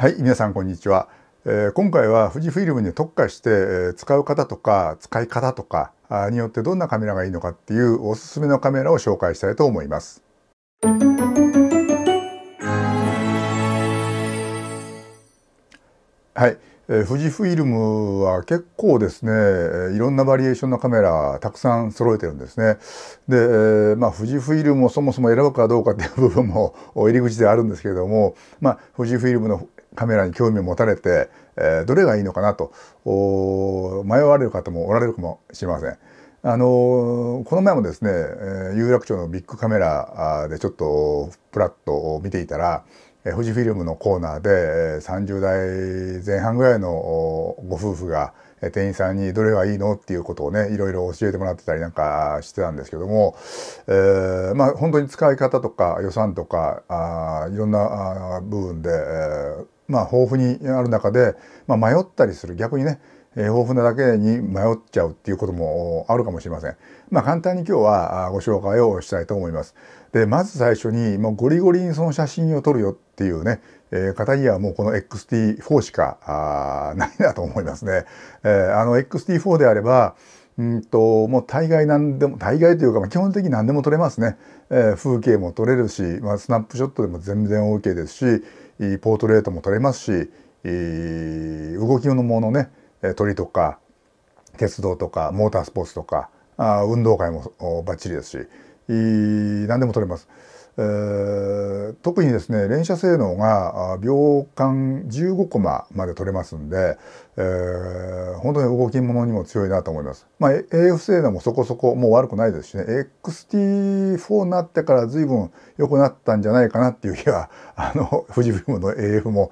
はい、皆さんこんにちは。えー、今回は富士フィルムに特化して、えー、使う方とか使い方とかあによってどんなカメラがいいのかっていうおすすめのカメラを紹介したいと思います。はい、えー、富士フィルムは結構ですねいろんなバリエーションのカメラたくさん揃えてるんですね。で、えー、まあ富士フィルムをそもそも選ぶかどうかっていう部分も入り口であるんですけれども、まあ、富士フィルムのカメラに興味を持たれて、えどれがいいのかなと迷われる方もおられるかもしれません。あのこの前もですね、え有楽町のビッグカメラでちょっとプラッと見ていたら、え富士フィルムのコーナーで、え30代前半ぐらいのご夫婦が、え店員さんにどれがいいのっていうことをねいろいろ教えてもらってたりなんかしてたんですけども、えー、まあ本当に使い方とか予算とかあいろんな部分で、えーまあ、豊富にある中で、まあ、迷ったりする逆にね、えー、豊富なだけに迷っちゃうっていうこともあるかもしれません。まあ、簡単に今日はご紹介をしたいと思います。でまず最初にもうゴリゴリにその写真を撮るよっていうね、えー、方にはもうこの XT4 しかないなと思いますね。えー、あの XT4 であればうんともう大概何でも大概というか、まあ、基本的に何でも撮れますね、えー、風景も撮れるし、まあ、スナップショットでも全然 OK ですし、ポートレートも撮れますし動きのものね鳥とか鉄道とかモータースポーツとか運動会もバッチリですし何でも撮れます。えー、特にですね連射性能が秒間15コマまで取れますんで、えー、本当に動き物にも強いなと思います。まあ、AF 性能もそこそこもう悪くないですしね XT4 になってから随分良くなったんじゃないかなっていう日はあの富士フィルムの AF も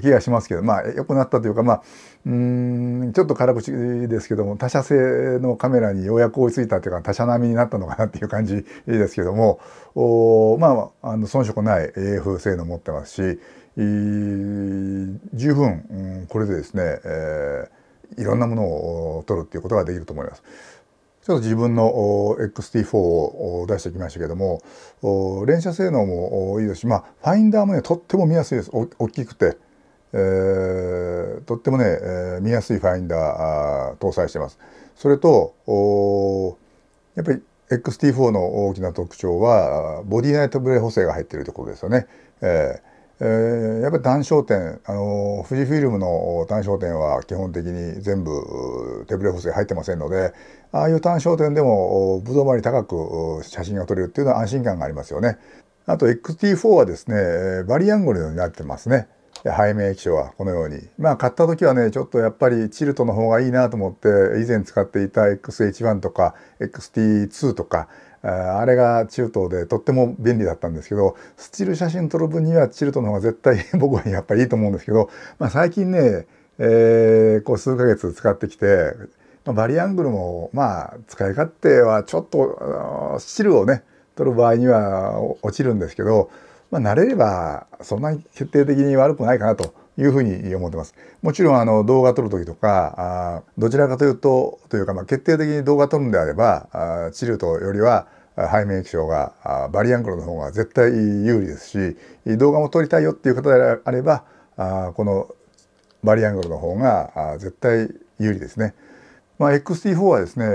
気がしますけどまあ良くなったというかまあうんちょっと辛口ですけども他社製のカメラにようやく追いついたというか他社並みになったのかなっていう感じですけどもまああの遜色ない AF 性能持ってますし十分、うん、これでですね、えー、いろんなものを取るっていうことができると思います。ちょっと自分の XT4 を出してきましたけども連写性能もいいですし、まあ、ファインダーもねとっても見やすいです大きくて、えー、とってもね、見やすいファインダー搭載してます。それとやっぱり XT4 の大きな特徴はボディナイトブレ補正が入っているところですよね。えーえー、やっぱり単焦点、あの富士フィルムの単焦点は基本的に全部手ブレ補正入ってませんので、ああいう単焦点でもぶどうり高く写真が撮れるっていうのは安心感がありますよね。あと XT4 はですねバリアングルになってますね。背面液晶はこのようにまあ買った時はねちょっとやっぱりチルトの方がいいなと思って以前使っていた XH1 とか XT2 とかあれが中東でとっても便利だったんですけどスチル写真撮る分にはチルトの方が絶対 僕はやっぱりいいと思うんですけど、まあ、最近ね、えー、こう数ヶ月使ってきてバリアングルもまあ使い勝手はちょっと汁をね取る場合には落ちるんですけど、まあ、慣れればそんなに決定的に悪くないかなというふうに思ってます。もちろんあの動画撮る時とかあどちらかというとというか、まあ、決定的に動画撮るんであればあチルトよりは背面液晶がバリアングルの方が絶対有利ですし動画も撮りたいよっていう方であればあこのバリアングルの方が絶対有利ですね。まあ、XT4 はですね、え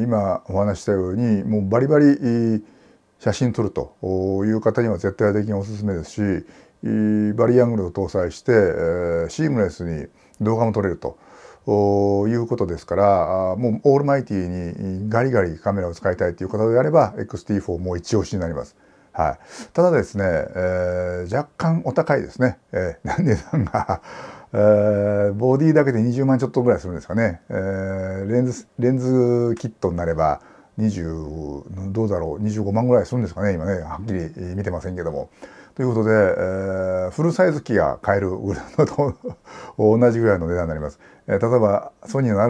ー、今お話したようにもうバリバリ写真撮るという方には絶対的におすすめですしバリアングルを搭載して、えー、シームレスに動画も撮れるということですからもうオールマイティにガリガリカメラを使いたいという方であれば XT4 もう一押しになります。はい、ただですね、えー、若干お高いですね、えー、値段がえー、ボディだけで20万ちょっとぐらいするんですかね、えー、レンズレンズキットになれば20どうだろう25万ぐらいするんですかね今ねはっきり見てませんけども。ということで、えー、フルサイズ機が買えるぐらいのと同じぐらいの値段になります。えー、例えばソニーの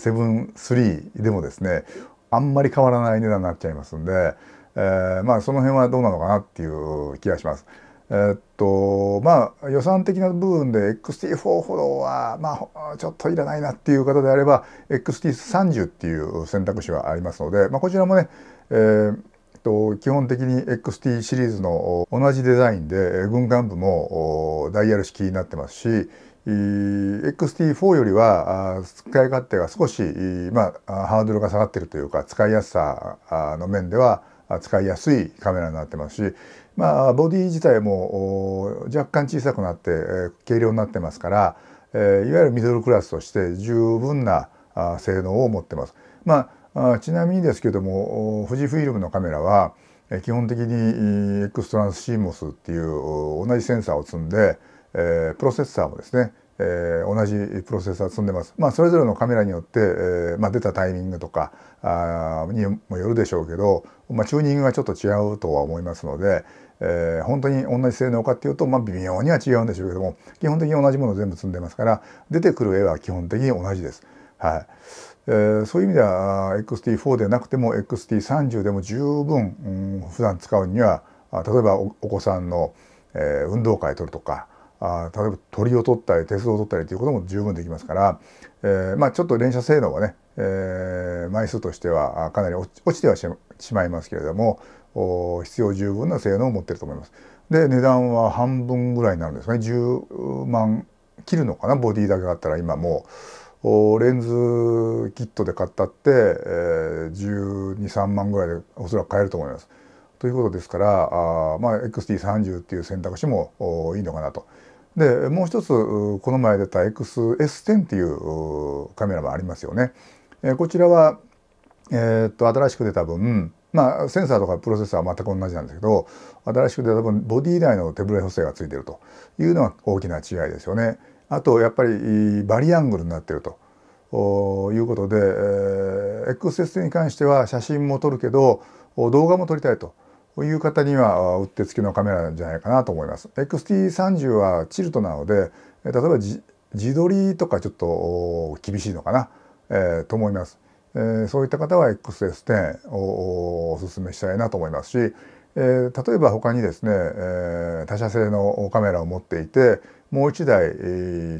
α7-3 でもですねあんまり変わらない値段になっちゃいますんで、えー、まあその辺はどうなのかなっていう気がします。えっとまあ予算的な部分で XT4 ほどはまあちょっといらないなっていう方であれば XT30 っていう選択肢はありますので、まあ、こちらもね、えーと基本的に XT シリーズの同じデザインで軍艦部もダイヤル式になってますし XT4 よりは使い勝手が少し、まあ、ハードルが下がってるというか使いやすさの面では使いやすいカメラになってますしまあ、ボディ自体も若干小さくなって、えー、軽量になってますから、えー、いわゆるミドルクラスとして十分なあ性能を持ってます。まあ、あちなみにですけども富士フイルムのカメラは、え基本的に X トランスシーモスっていう同じセンサーを積んで、えー、プロセッサーもですね、えー、同じプロセッサー積んでます。まあ、それぞれのカメラによって、えーまあ、出たタイミングとかあにもよるでしょうけど、まあ、チューニングがちょっと違うとは思いますので、えー、本当に同じ性能かっていうと、まあ、微妙には違うんでしょうけども基本的に同じものを全部積んでますから出てくる絵は基本的に同じです。はいえー、そういう意味では XT4 でなくても XT30 でも十分、うん、普段使うには例えばお子さんの、えー、運動会撮るとかあ例えば鳥を撮ったり鉄道を撮ったりということも十分できますから、えーまあ、ちょっと連射性能はね、えー、枚数としてはかなり落ちてはしまいますけれども、必要十分な性能を持ってると思います。で値段は半分ぐらいになるんですかね10万切るのかなボディだけだったら今もうレンズキットで買ったって、えー、123万ぐらいでおそらく買えると思います。ということですからあ、まあ、XT30 っていう選択肢もいいのかなと。でもう一つこの前出た XS10 っていうカメラもありますよね。えー、こちらは、えー、っと新しく出た分まあ、センサーとかプロセッサーは全く同じなんですけど新しく出多分ボディ内の手ぶれ補正がついてるというのは大きな違いですよね。あとやっぱりバリアングルになっているということで、えー、XS に関しては写真も撮るけど動画も撮りたいという方にはうってつけのカメラじゃないかなと思います。XT30 はチルトなので例えばじ自撮りとかちょっと厳しいのかな、えー、と思います。えー、そういった方は XS10 をお勧めしたいなと思いますし、えー、例えば他にですね、えー、他社製のカメラを持っていてもう1台、え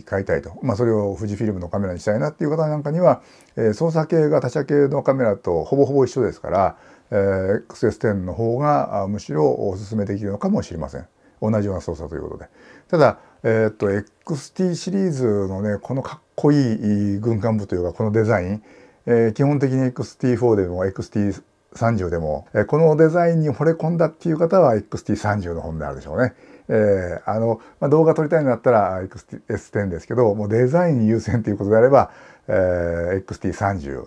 ー、買いたいと、まあ、それを富士フィルムのカメラにしたいなっていう方なんかには、えー、操作系が他社系のカメラとほぼほぼ一緒ですから、えー、XS10 の方がむしろお勧めできるのかもしれません。同じような操作ということで。ただ、えー、っと XT シリーズのねこのかっこいい軍艦部というかこのデザイン、えー、基本的に XT4 でも XT30 でも、えー、このデザインに惚れ込んだっていう方は XT30 の本であるでしょうね。えー、あの、まあ、動画撮りたいんだったら XS10 ですけど、もうデザイン優先ということであれば、えー、XT30、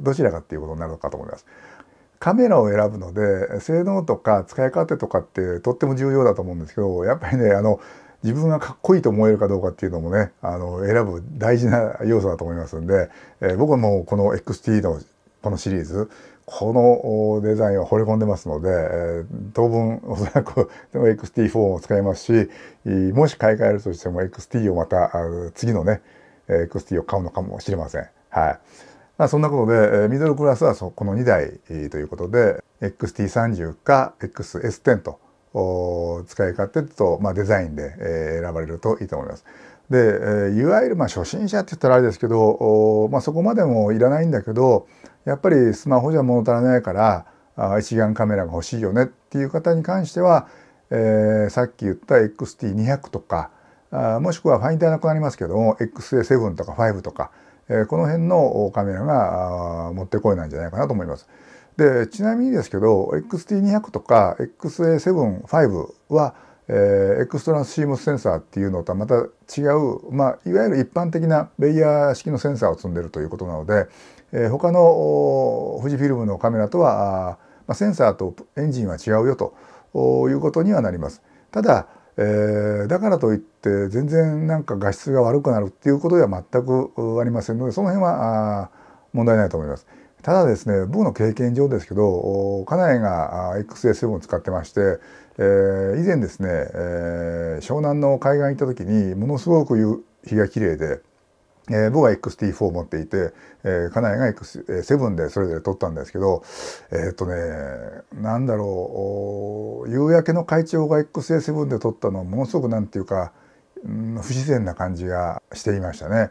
どちらかっていうことになるのかと思います。カメラを選ぶので、性能とか使い勝手とかってとっても重要だと思うんですけど、やっぱりね、あの、自分がかっこいいと思えるかどうかっていうのもねあの選ぶ大事な要素だと思いますんで、えー、僕もこの XT のこのシリーズこのデザインは惚れ込んでますので、えー、当分おそらく XT4 を使いますしもし買い替えるとしても XT をまた次のね XT を買うのかもしれません。はいまあ、そんなことでミドルクラスはこの2台ということで XT30 か XS10 と。使い勝手と、まあ、デザインで、え選ばれるといいと思います。で、えいわゆるま初心者って言ったらあれですけど、まあ、そこまでもいらないんだけどやっぱりスマホじゃ物足らないからあ一眼カメラが欲しいよねっていう方に関しては、えー、さっき言った XT200 とかあもしくはファインダーなくなりますけども XA7 とか5とか、えー、この辺のカメラが持ってこいなんじゃないかなと思います。でちなみにですけど XT200 とか XA75 は、えー、エクストランスシームスセンサーっていうのとはまた違う、まあ、いわゆる一般的なレイヤー式のセンサーを積んでるということなので、えー、他の富士フィルムのカメラとはまあ、センサーとエンジンは違うよということにはなります。ただ、えー、だからといって全然なんか画質が悪くなるっていうことでは全くありませんのでその辺は問題ないと思います。ただですね僕の経験上ですけど家内が XA7 を使ってまして、えー、以前ですね、えー、湘南の海岸行った時にものすごく日が綺麗で。えー、僕は XT4 を持っていて、えー、家内が X7 でそれぞれ撮ったんですけどえー、っとねなんだろう夕焼けの会長が XA7 で撮ったのはものすごく何て言うか不自然な感じがしていましたね。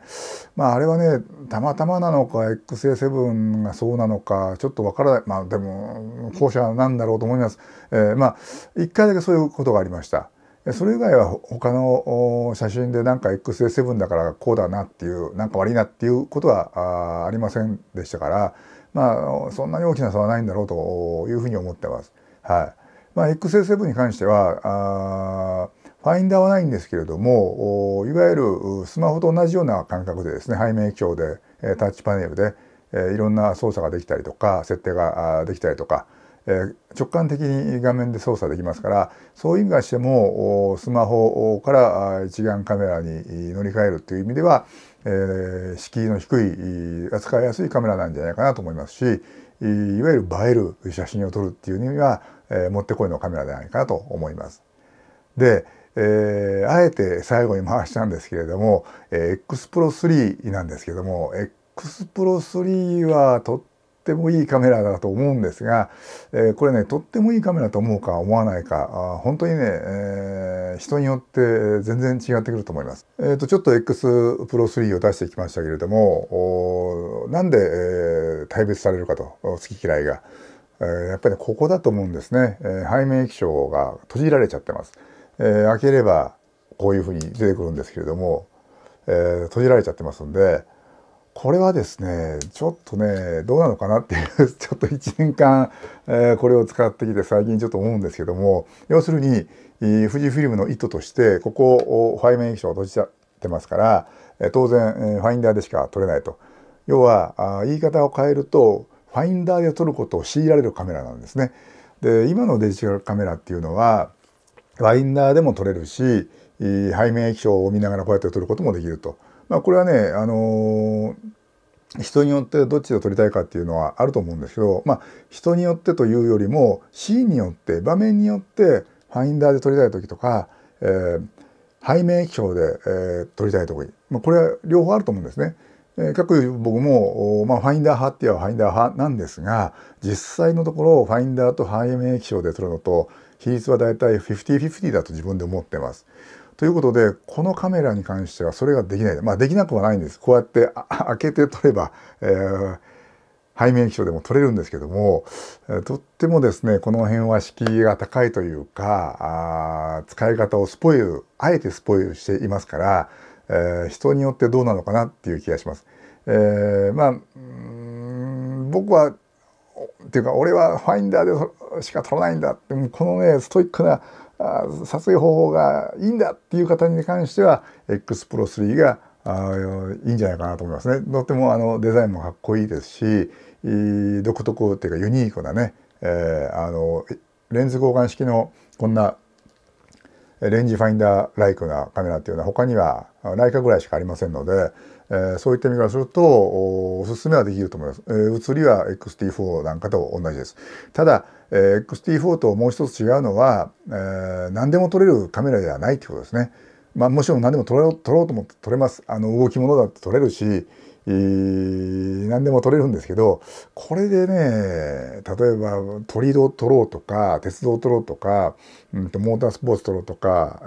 まああれはねたまたまなのか XA7 がそうなのかちょっとわからないまあでも後者なんだろうと思います。えー、まあ1回だけそういうことがありました。それ以外は他の写真でなんか XA7 だからこうだなっていうなんか悪いなっていうことはありませんでしたからまあそんなに大きな差はないんだろうというふうに思ってます。はいまあ、XA7 に関してはファインダーはないんですけれどもいわゆるスマホと同じような感覚でですね背面鏡でタッチパネルでいろんな操作ができたりとか設定ができたりとか直感的に画面で操作できますからそういう意味がしてもスマホから一眼カメラに乗り換えるという意味では、え敷居の低い扱いやすいカメラなんじゃないかなと思いますしいわゆる映える写真を撮るっていう意味は、持もってこいのカメラではないかなと思います。で、えー、あえて最後に回したんですけれども、えー、X プロ3なんですけども X プロ3はとってもいいカメラだと思うんですが、えー、これねとってもいいカメラと思うか思わないかあ本当にね、えー、人によって全然違ってくると思います。えーと、ちょっと X プロ3を出してきましたけれどもなんで、えー、大別されるかと好き嫌いが、えやっぱり、ね、ここだと思うんですね、えー、背面液晶が閉じられちゃってます。えー、開ければこういうふうに出てくるんですけれども、えー、閉じられちゃってますんでこれはですねちょっとねどうなのかなっていう ちょっと1年間、えー、これを使ってきて最近ちょっと思うんですけども要するに富士フィルムの意図としてここをファイメン液晶を閉じちゃってますから当然ファインダーでしか撮れないと。要は言い方を変えるとファインダーで撮ることを強いられるカメラなんですね。で今のデジタルカメラっていうのはワインダーでも取れるし背面液晶を見ながらこうやって取ることもできると。まあ、これはね、あのー、人によってどっちを取りたいかっていうのはあると思うんですけど、まあ、人によってというよりもシーンによって場面によってファインダーで撮りたい時とか、えー、背面液晶で、えー、撮りたい時、まあ、これは両方あると思うんですね。えー、各僕も、まあ、ファインダー派って言えばファインダー派なんですが実際のところファインダーと背面液晶で撮るのと比率はだいたい50-50だと自分で思ってます。ということでこのカメラに関してはそれができないまあできなくはないんですこうやって開けて撮れば、えー、背面液晶でも撮れるんですけどもとってもですねこの辺は敷居が高いというかあ使い方をスポイルあえてスポイルしていますから、えー、人によってどうなのかなっていう気がします。えー、まあ僕はっていうか俺はファインダーでしか取らないんだってこのねストイックな撮影方法がいいんだっていう方に関しては X プロ3があいいんじゃないかなと思いますね。とてもあのデザインもかっこいいですし独特っていうかユニークなね、えー、あのレンズ交換式のこんなレンジファインダーライクなカメラっていうのは他にはライカぐらいしかありませんので、えそういった意味からするとおすすめはできると思います。えー、移りは XT4 なんかと同じです。ただ、え XT4 ともう一つ違うのは、え何でも撮れるカメラではないということですね。まあ、もちろん何でも撮ろう撮ろうと思って撮れます。あの動き物だって撮れるし、何でも取れるんですけどこれでね例えば鳥を取ろうとか鉄道を取ろうとか、うん、モータースポーツ取ろうとか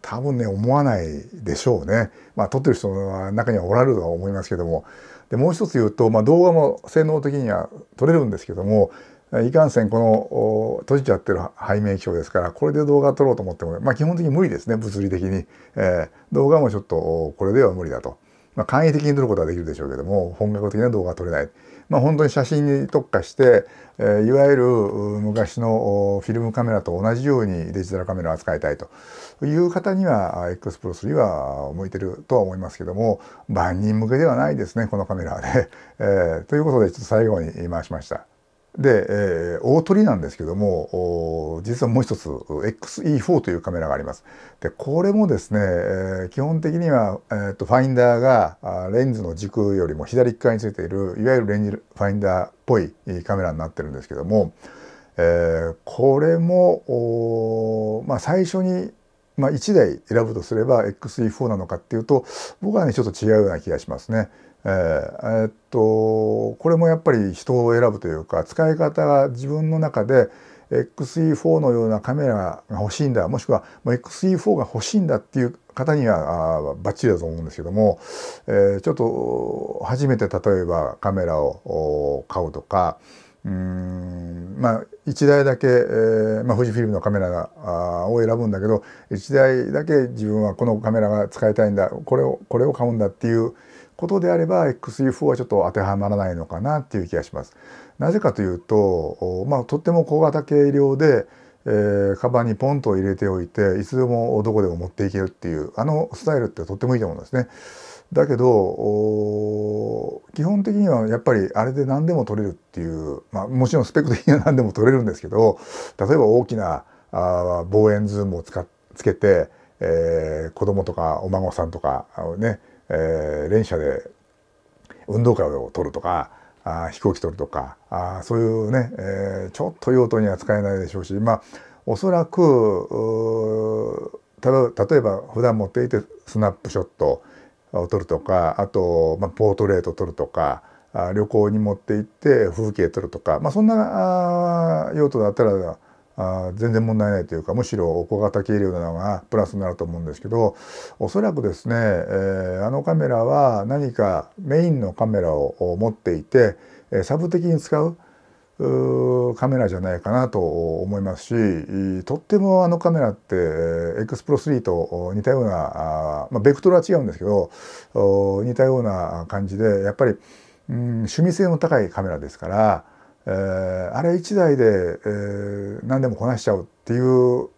多分ね思わないでしょうね。まあ、撮ってる人は中にはおられるとは思いますけどもでもう一つ言うと、まあ、動画も性能的には撮れるんですけどもいかんせんこの閉じちゃってる背面気ですからこれで動画撮ろうと思っても、まあ、基本的に無理ですね物理的に、えー、動画もちょっとこれでは無理だと。まあ、簡易的に撮ることはできるでしょうけども本格的な動画は撮れない、まあ、本当に写真に特化して、えー、いわゆる昔のフィルムカメラと同じようにデジタルカメラを扱いたいという方には X プロ3は向いてるとは思いますけども万人向けではないですねこのカメラはね、えー。ということでちょっと最後に回しました。で、えー、大鳥なんですけども実はもう一つ XE4 というカメラがあります。でこれもですね、えー、基本的には、えーと、ファインダーがレンズの軸よりも左側についているいわゆるレンジファインダーっぽいカメラになってるんですけども、えー、これも、まあ、最初に、まあ、1台選ぶとすれば XE4 なのかっていうと僕はねちょっと違うような気がしますね。えー、えー、っとこれもやっぱり人を選ぶというか使い方が自分の中で XE4 のようなカメラが欲しいんだもしくは XE4 が欲しいんだっていう方にはバッチリだと思うんですけども、えー、ちょっと初めて例えばカメラを買うとかうんまあ1台だけ、えーまあ、富士フィルムのカメラを選ぶんだけど1台だけ自分はこのカメラが使いたいんだこれをこれを買うんだっていうことであれば XU4 はちょっと当てはまらないのかなっていう気がします。なぜかというと、まあ、とっても小型軽量で、えー、カバンにポンと入れておいていつでもどこでも持っていけるっていうあのスタイルってとってもいいと思うんですね。だけど基本的にはやっぱりあれで何でも取れるっていう、まあ、もちろんスペック的には何でも取れるんですけど例えば大きなあ望遠ズームをつかつけて、えー、子供とかお孫さんとかねえー、連射で運動会を取るとかあ飛行機取るとかあそういうね、えー、ちょっと用途には使えないでしょうしまあおそらくた例えば普段持っていてスナップショットを撮るとかあと、まあ、ポートレート撮るとかあ旅行に持って行って風景撮るとか、まあ、そんな用途だったらあ全然問題ないというかむしろ小型軽量なのがプラスになると思うんですけどおそらくですね、えー、あのカメラは何かメインのカメラを持っていてサブ的に使うカメラじゃないかなと思いますしとってもあのカメラってエクスプロ3と似たようなまあ、ベクトルは違うんですけど似たような感じでやっぱり、うん、趣味性の高いカメラですから。えー、あれ一台で、えー、何でもこなしちゃうっていう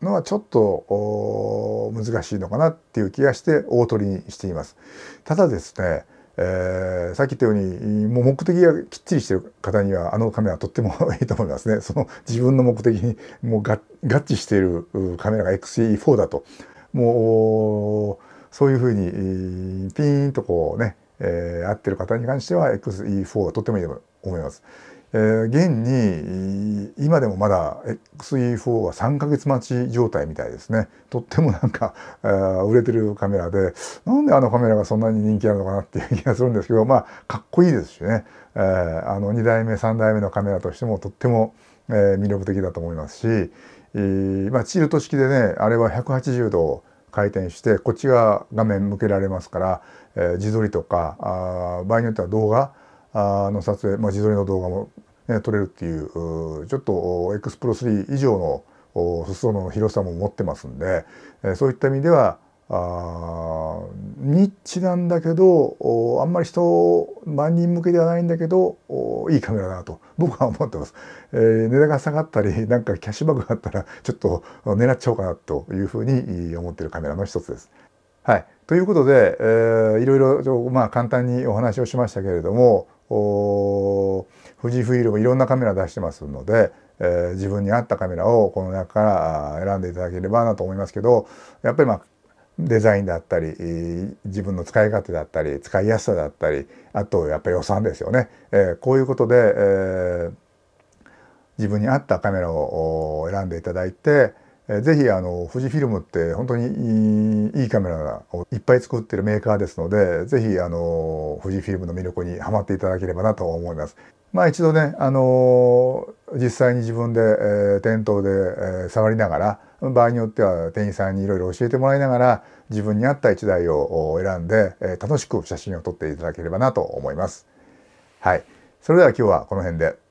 のはちょっと難しいのかなっていう気がして大取りにしています。ただですね、えー、さっき言ったようにもう目的がきっちりしてる方にはあのカメラとっても いいと思いますね。その自分の目的にもう合致しているカメラが XE4 だともうそういうふうにピーンとこうね、えー、合ってる方に関しては XE4 はとってもいいと思います。えー、現に今でもまだ XE4 は3ヶ月待ち状態みたいですねとってもなんか、えー、売れてるカメラでなんであのカメラがそんなに人気なのかなっていう気がするんですけどまあかっこいいですしね、えー、あの2代目3代目のカメラとしてもとっても、えー、魅力的だと思いますし、えーまあ、チルト式でねあれは180度回転してこっちが画面向けられますから、えー、自撮りとかあ場合によっては動画あの撮影、まあ、自撮りの動画も、ね、撮れるっていうちょっと X プロ3以上の裾野の広さも持ってますんで、えそういった意味ではあニッチなんだけどあんまり人万人向けではないんだけどいいカメラだなと僕は思ってます、えー、値段が下がったりなんかキャッシュバックがあったらちょっと狙っちゃおうかなというふうに思ってるカメラの一つです。はいということで、えー、いろいろ、まあ、簡単にお話をしましたけれども富士フイルムいろんなカメラ出してますので、えー、自分に合ったカメラをこの中から選んでいただければなと思いますけどやっぱりまあデザインだったり自分の使い勝手だったり使いやすさだったりあとやっぱり予算ですよね、えー、こういうことで、えー、自分に合ったカメラを選んでいただいて、ぜひあの富士フィルムって本当にいいカメラをいっぱい作ってるメーカーですのでぜひあの富士フィルムの魅力にはまっていただければなと思います。まあ一度ねあの実際に自分で、えー、店頭で、えー、触りながら場合によっては店員さんにいろいろ教えてもらいながら自分に合った1台を選んで、えー、楽しく写真を撮っていただければなと思います。はい、それでは今日はこの辺で。